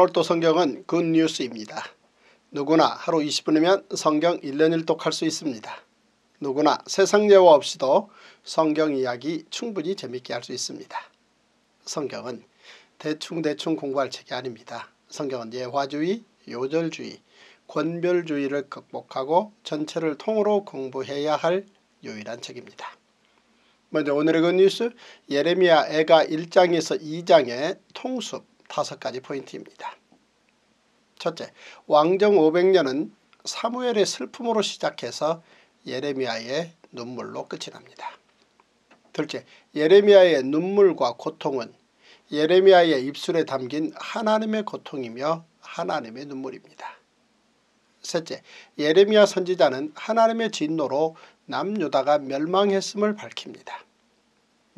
오늘도 성경은 굿뉴스입니다. 누구나 하루 20분이면 성경 1년 1독 할 수 있습니다. 누구나 세상 예화 없이도 성경 이야기 충분히 재밌게 할 수 있습니다. 성경은 대충대충 공부할 책이 아닙니다. 성경은 예화주의, 요절주의, 권별주의를 극복하고 전체를 통으로 공부해야 할 유일한 책입니다. 먼저 오늘의 굿뉴스 예레미야 애가 1장에서 2장의 통숲 다섯 가지 포인트입니다. 첫째, 왕정 500년은 사무엘의 슬픔으로 시작해서 예레미야의 눈물로 끝이 납니다. 둘째, 예레미야의 눈물과 고통은 예레미야의 입술에 담긴 하나님의 고통이며 하나님의 눈물입니다. 셋째, 예레미야 선지자는 하나님의 진노로 남유다가 멸망했음을 밝힙니다.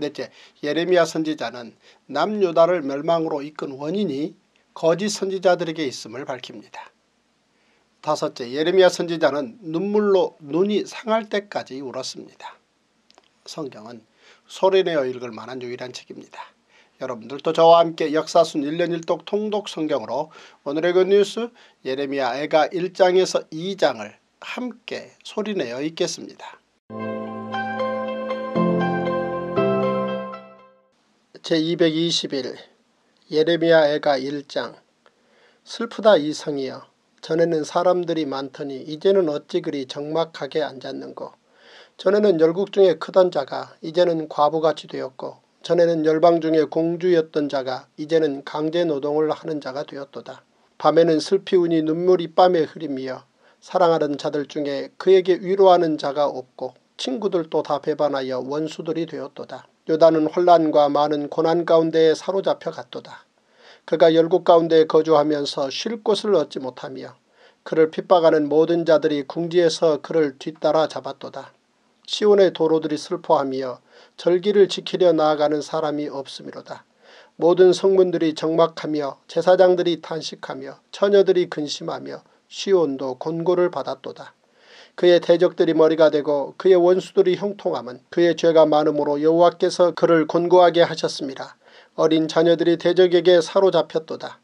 넷째 예레미야 선지자는 남유다를 멸망으로 이끈 원인이 거짓 선지자들에게 있음을 밝힙니다. 다섯째 예레미야 선지자는 눈물로 눈이 상할 때까지 울었습니다. 성경은 소리내어 읽을 만한 유일한 책입니다. 여러분들도 저와 함께 역사순 1년 1독 통독 성경으로 오늘의 굿뉴스 그 예레미야 애가 1장에서 2장을 함께 소리내어 읽겠습니다. 제221 예레미야 애가 1장 슬프다 이성이여 전에는 사람들이 많더니 이제는 어찌 그리 적막하게 앉았는고 전에는 열국 중에 크던 자가 이제는 과부같이 되었고 전에는 열방 중에 공주였던 자가 이제는 강제 노동을 하는 자가 되었도다. 밤에는 슬피 우니 눈물이 밤에흐림이여 사랑하는 자들 중에 그에게 위로하는 자가 없고 친구들도 다 배반하여 원수들이 되었도다. 요단은 혼란과 많은 고난 가운데 사로잡혀 갔도다. 그가 열국 가운데 거주하면서 쉴 곳을 얻지 못하며 그를 핍박하는 모든 자들이 궁지에서 그를 뒤따라 잡았도다. 시온의 도로들이 슬퍼하며 절기를 지키려 나아가는 사람이 없음이로다. 모든 성문들이 정막하며 제사장들이 탄식하며 처녀들이 근심하며 시온도 권고를 받았도다. 그의 대적들이 머리가 되고 그의 원수들이 형통함은 그의 죄가 많음으로 여호와께서 그를 권고하게 하셨습니다. 어린 자녀들이 대적에게 사로잡혔도다.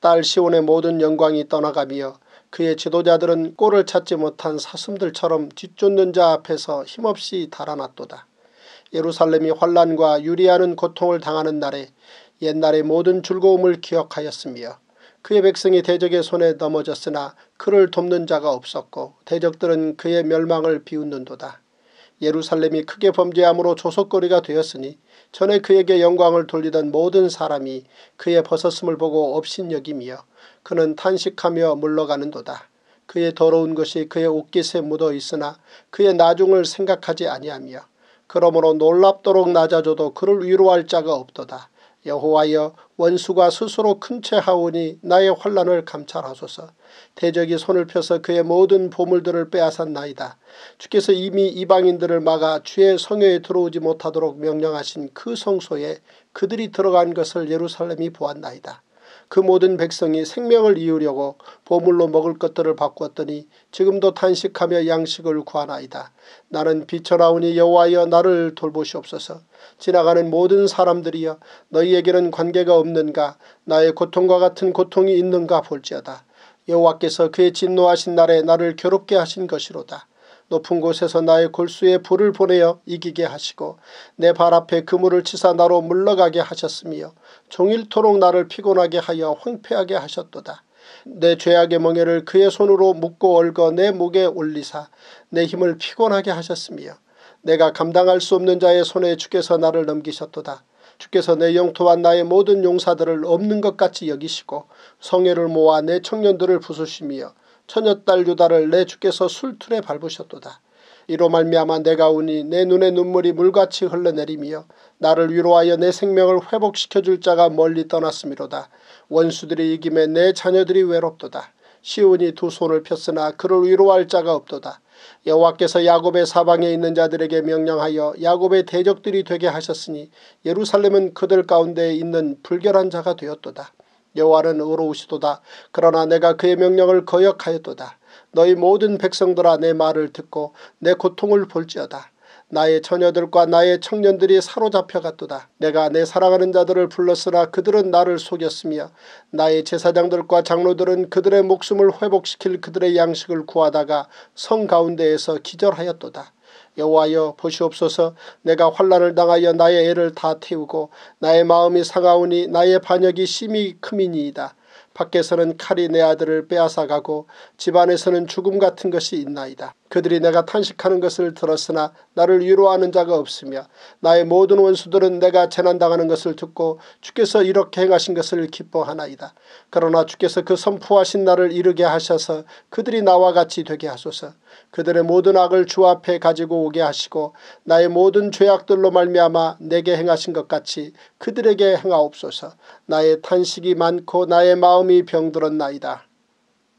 딸 시온의 모든 영광이 떠나가며 그의 지도자들은 꼴을 찾지 못한 사슴들처럼 뒤쫓는 자 앞에서 힘없이 달아났도다. 예루살렘이 환란과 유리하는 고통을 당하는 날에 옛날의 모든 즐거움을 기억하였으며 그의 백성이 대적의 손에 넘어졌으나 그를 돕는 자가 없었고 대적들은 그의 멸망을 비웃는도다. 예루살렘이 크게 범죄함으로 조속거리가 되었으니 전에 그에게 영광을 돌리던 모든 사람이 그의 벗었음을 보고 업신여김이여 그는 탄식하며 물러가는도다. 그의 더러운 것이 그의 옷깃에 묻어 있으나 그의 나중을 생각하지 아니하며 그러므로 놀랍도록 낮아져도 그를 위로할 자가 없도다. 여호와여 원수가 스스로 큰채 하오니 나의 환란을 감찰하소서. 대적이 손을 펴서 그의 모든 보물들을 빼앗았나이다. 주께서 이미 이방인들을 막아 주의 성여에 들어오지 못하도록 명령하신 그 성소에 그들이 들어간 것을 예루살렘이 보았나이다. 그 모든 백성이 생명을 이으려고 보물로 먹을 것들을 바꾸었더니 지금도 탄식하며 양식을 구하나이다. 나는 비천하오니 여호와여 나를 돌보시옵소서. 지나가는 모든 사람들이여 너희에게는 관계가 없는가 나의 고통과 같은 고통이 있는가 볼지어다. 여호와께서 그의 진노하신 날에 나를 괴롭게 하신 것이로다. 높은 곳에서 나의 골수에 불을 보내어 이기게 하시고 내 발 앞에 그물을 치사 나로 물러가게 하셨으며 종일토록 나를 피곤하게 하여 황폐하게 하셨도다. 내 죄악의 멍에를 그의 손으로 묶고 얽어 내 목에 올리사 내 힘을 피곤하게 하셨으며 내가 감당할 수 없는 자의 손에 주께서 나를 넘기셨도다. 주께서 내 영토와 나의 모든 용사들을 없는 것 같이 여기시고 성애를 모아 내 청년들을 부수시며 처녀딸 유다를 내 주께서 술틀에 밟으셨도다. 이로 말미암아 내가 오니 내 눈에 눈물이 물같이 흘러내리며 나를 위로하여 내 생명을 회복시켜 줄 자가 멀리 떠났음이로다. 원수들이 이김에 내 자녀들이 외롭도다. 시온이 두 손을 폈으나 그를 위로할 자가 없도다. 여호와께서 야곱의 사방에 있는 자들에게 명령하여 야곱의 대적들이 되게 하셨으니 예루살렘은 그들 가운데 있는 불결한 자가 되었도다. 여호와는 의로우시도다. 그러나 내가 그의 명령을 거역하였도다. 너희 모든 백성들아 내 말을 듣고 내 고통을 볼지어다. 나의 처녀들과 나의 청년들이 사로잡혀갔도다. 내가 내 사랑하는 자들을 불렀으나 그들은 나를 속였으며 나의 제사장들과 장로들은 그들의 목숨을 회복시킬 그들의 양식을 구하다가 성 가운데에서 기절하였도다. 여호와여 보시옵소서 내가 환란을 당하여 나의 애를 다 태우고 나의 마음이 상하오니 나의 반역이 심히 큼이니이다. 밖에서는 칼이 내 아들을 빼앗아가고 집안에서는 죽음 같은 것이 있나이다. 그들이 내가 탄식하는 것을 들었으나 나를 위로하는 자가 없으며 나의 모든 원수들은 내가 재난당하는 것을 듣고 주께서 이렇게 행하신 것을 기뻐하나이다. 그러나 주께서 그 선포하신 나를 이르게 하셔서 그들이 나와 같이 되게 하소서 그들의 모든 악을 주 앞에 가지고 오게 하시고 나의 모든 죄악들로 말미암아 내게 행하신 것 같이 그들에게 행하옵소서 나의 탄식이 많고 나의 마음 마음이 병들었나이다.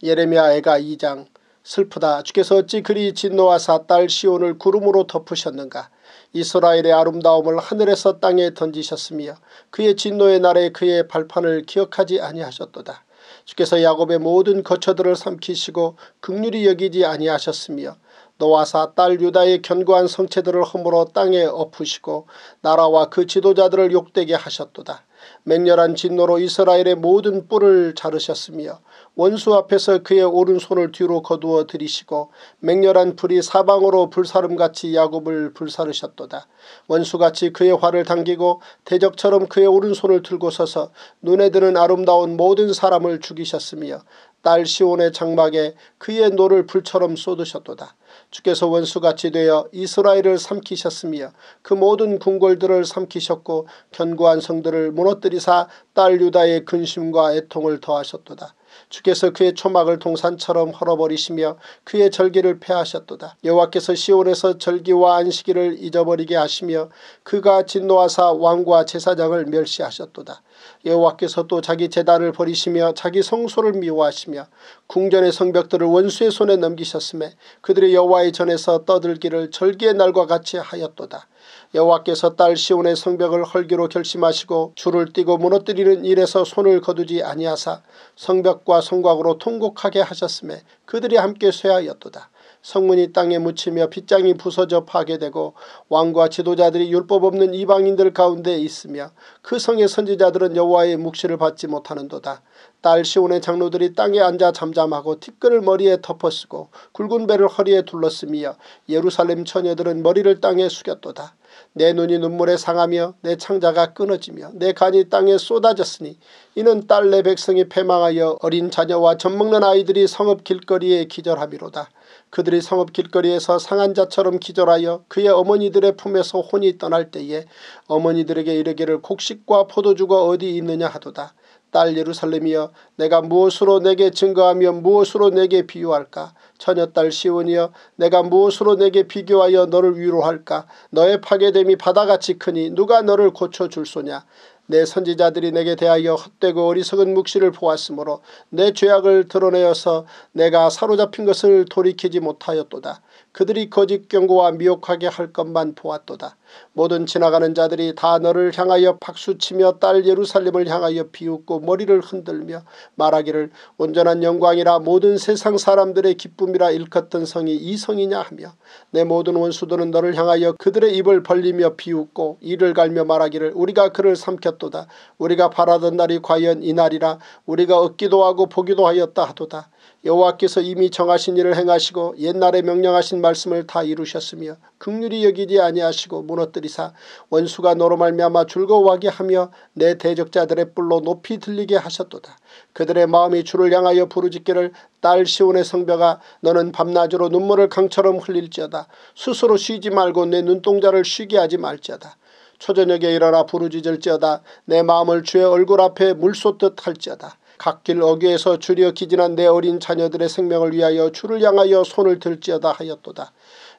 예레미야 애가 2장 슬프다. 주께서 어찌 그리 진노하사 딸 시온을 구름으로 덮으셨는가. 이스라엘의 아름다움을 하늘에서 땅에 던지셨으며 그의 진노의 날에 그의 발판을 기억하지 아니하셨도다. 주께서 야곱의 모든 거처들을 삼키시고 극률이 여기지 아니하셨으며 노아사 딸 유다의 견고한 성체들을 허물어 땅에 엎으시고 나라와 그 지도자들을 욕되게 하셨도다. 맹렬한 진노로 이스라엘의 모든 뿔을 자르셨으며 원수 앞에서 그의 오른손을 뒤로 거두어 들이시고 맹렬한 불이 사방으로 불사름같이 야곱을 불사르셨도다. 원수같이 그의 활을 당기고 대적처럼 그의 오른손을 들고 서서 눈에 드는 아름다운 모든 사람을 죽이셨으며 딸 시온의 장막에 그의 노를 불처럼 쏟으셨도다. 주께서 원수같이 되어 이스라엘을 삼키셨으며 그 모든 궁궐들을 삼키셨고 견고한 성들을 무너뜨리사 딸 유다의 근심과 애통을 더하셨도다. 주께서 그의 초막을 동산처럼 헐어버리시며 그의 절기를 패하셨도다. 여호와께서 시온에서 절기와 안식일을 잊어버리게 하시며 그가 진노하사 왕과 제사장을 멸시하셨도다. 여호와께서 또 자기 재단을 버리시며 자기 성소를 미워하시며 궁전의 성벽들을 원수의 손에 넘기셨음에 그들의 여호와의 전에서 떠들기를 절기의 날과 같이 하였도다. 여호와께서 딸 시온의 성벽을 헐기로 결심하시고 줄을 띠고 무너뜨리는 일에서 손을 거두지 아니하사 성벽과 성곽으로 통곡하게 하셨음에 그들이 함께 쇠하였도다. 성문이 땅에 묻히며 빗장이 부서져 파괴되고 왕과 지도자들이 율법 없는 이방인들 가운데 있으며 그 성의 선지자들은 여호와의 묵시를 받지 못하는도다. 딸 시온의 장로들이 땅에 앉아 잠잠하고 티끌을 머리에 덮어쓰고 굵은 배를 허리에 둘렀으며 예루살렘 처녀들은 머리를 땅에 숙였도다. 내 눈이 눈물에 상하며 내 창자가 끊어지며 내 간이 땅에 쏟아졌으니 이는 딸 내 백성이 패망하여 어린 자녀와 젖먹는 아이들이 성읍 길거리에 기절함이로다. 그들이 성읍 길거리에서 상한 자처럼 기절하여 그의 어머니들의 품에서 혼이 떠날 때에 어머니들에게 이르기를 곡식과 포도주가 어디 있느냐 하도다. 딸 예루살렘이여 내가 무엇으로 내게 증거하며 무엇으로 내게 비유할까 처녀딸 시온이여 내가 무엇으로 내게 비교하여 너를 위로할까 너의 파괴됨이 바다같이 크니 누가 너를 고쳐줄소냐 내 선지자들이 내게 대하여 헛되고 어리석은 묵시를 보았으므로 내 죄악을 드러내어서 내가 사로잡힌 것을 돌이키지 못하였도다. 그들이 거짓 경고와 미혹하게 할 것만 보았도다. 모든 지나가는 자들이 다 너를 향하여 박수치며 딸 예루살렘을 향하여 비웃고 머리를 흔들며 말하기를 온전한 영광이라 모든 세상 사람들의 기쁨이라 일컫던 성이 이 성이냐 하며 내 모든 원수들은 너를 향하여 그들의 입을 벌리며 비웃고 이를 갈며 말하기를 우리가 그를 삼켰도다. 우리가 바라던 날이 과연 이날이라 우리가 얻기도 하고 보기도 하였다 하도다. 여호와께서 이미 정하신 일을 행하시고 옛날에 명령하신 말씀을 다 이루셨으며 극률이 여기지 아니하시고 무너뜨리사 원수가 노로 말미암아 즐거워하게 하며 내 대적자들의 뿔로 높이 들리게 하셨도다. 그들의 마음이 주를 향하여 부르짖기를 딸 시온의 성벽아 너는 밤낮으로 눈물을 강처럼 흘릴지어다. 스스로 쉬지 말고 내 눈동자를 쉬게 하지 말지어다. 초저녁에 일어나 부르짖을지어다 내 마음을 주의 얼굴 앞에 물솟듯 할지어다. 각길 어귀에서 주려 기진한 내 어린 자녀들의 생명을 위하여 주를 향하여 손을 들지어다 하였도다.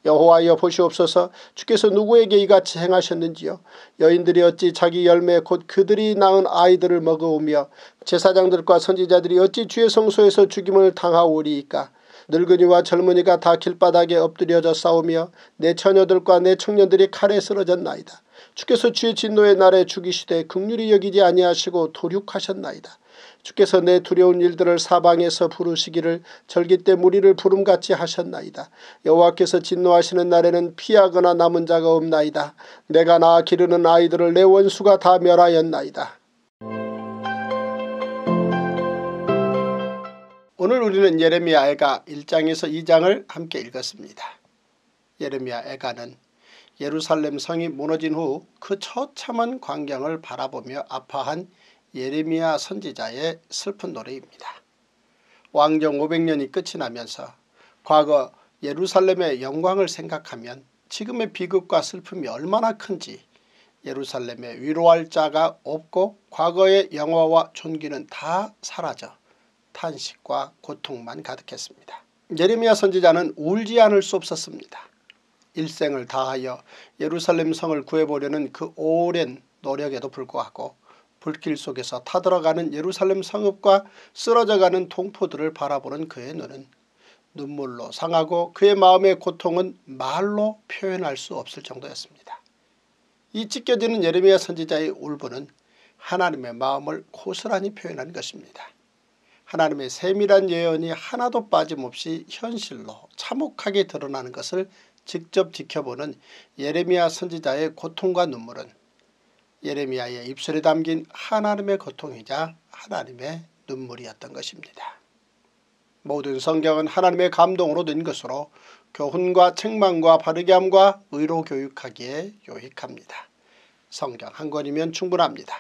여호와여 보시옵소서 주께서 누구에게 이같이 행하셨는지요. 여인들이 어찌 자기 열매 곧 그들이 낳은 아이들을 먹어오며 제사장들과 선지자들이 어찌 주의 성소에서 죽임을 당하오리이까. 늙은이와 젊은이가 다 길바닥에 엎드려져 싸우며 내 처녀들과 내 청년들이 칼에 쓰러졌나이다. 주께서 주의 진노의 날에 죽이시되 극률이 여기지 아니하시고 도륙하셨나이다. 주께서 내 두려운 일들을 사방에서 부르시기를 절기 때 무리를 부름같이 하셨나이다. 여호와께서 진노하시는 날에는 피하거나 남은 자가 없나이다. 내가 나아 기르는 아이들을 내 원수가 다 멸하였나이다. 오늘 우리는 예레미야 애가 1장에서 2장을 함께 읽었습니다. 예레미야 애가는 예루살렘 성이 무너진 후 그 처참한 광경을 바라보며 아파한 예레미야 선지자의 슬픈 노래입니다. 왕정 500년이 끝이 나면서 과거 예루살렘의 영광을 생각하면 지금의 비극과 슬픔이 얼마나 큰지 예루살렘에 위로할 자가 없고 과거의 영화와 존귀는 다 사라져 탄식과 고통만 가득했습니다. 예레미야 선지자는 울지 않을 수 없었습니다. 일생을 다하여 예루살렘 성을 구해보려는 그 오랜 노력에도 불구하고 불길 속에서 타들어가는 예루살렘 성읍과 쓰러져가는 동포들을 바라보는 그의 눈은 눈물로 상하고 그의 마음의 고통은 말로 표현할 수 없을 정도였습니다. 이 찢겨지는 예레미야 선지자의 울분은 하나님의 마음을 고스란히 표현한 것입니다. 하나님의 세밀한 예언이 하나도 빠짐없이 현실로 참혹하게 드러나는 것을 직접 지켜보는 예레미야 선지자의 고통과 눈물은 예레미야의 입술에 담긴 하나님의 고통이자 하나님의 눈물이었던 것입니다. 모든 성경은 하나님의 감동으로 된 것으로 교훈과 책망과 바르게함과 의로 교육하기에 유익합니다. 성경 한 권이면 충분합니다.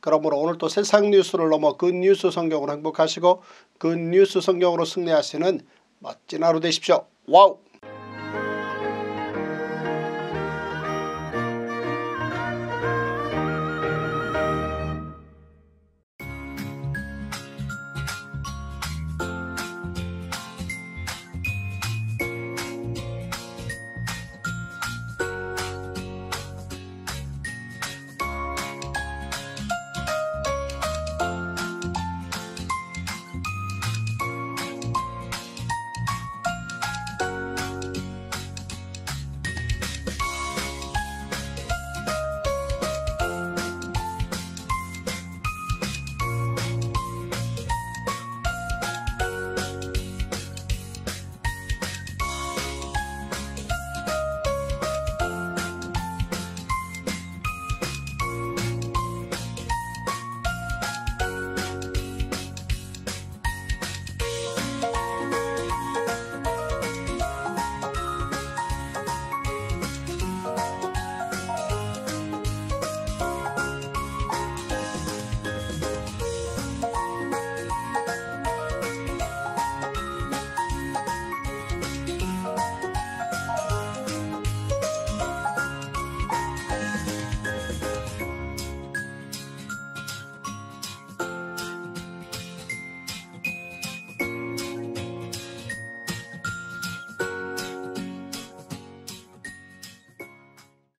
그러므로 오늘 또 세상 뉴스를 넘어 굿뉴스 그 성경으로 행복하시고 굿뉴스 그 성경으로 승리하시는 멋진 하루 되십시오. 와우!